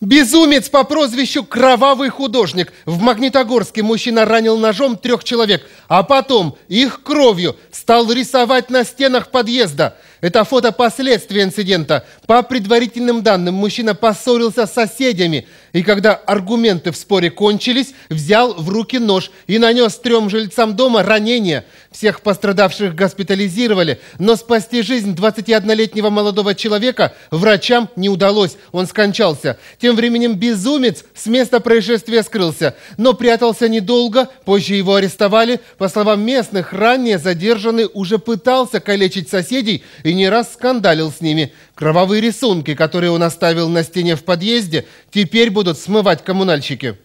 Безумец по прозвищу «Кровавый художник». В Магнитогорске мужчина ранил ножом трех человек, а потом их кровью стал рисовать на стенах подъезда. Это фото последствий инцидента. По предварительным данным, мужчина поссорился с соседями, и когда аргументы в споре кончились, взял в руки нож и нанес трем жильцам дома ранение – всех пострадавших госпитализировали, но спасти жизнь 21-летнего молодого человека врачам не удалось. Он скончался. Тем временем безумец с места происшествия скрылся, но прятался недолго, позже его арестовали. По словам местных, ранее задержанный уже пытался калечить соседей и не раз скандалил с ними. Кровавые рисунки, которые он оставил на стене в подъезде, теперь будут смывать коммунальщики.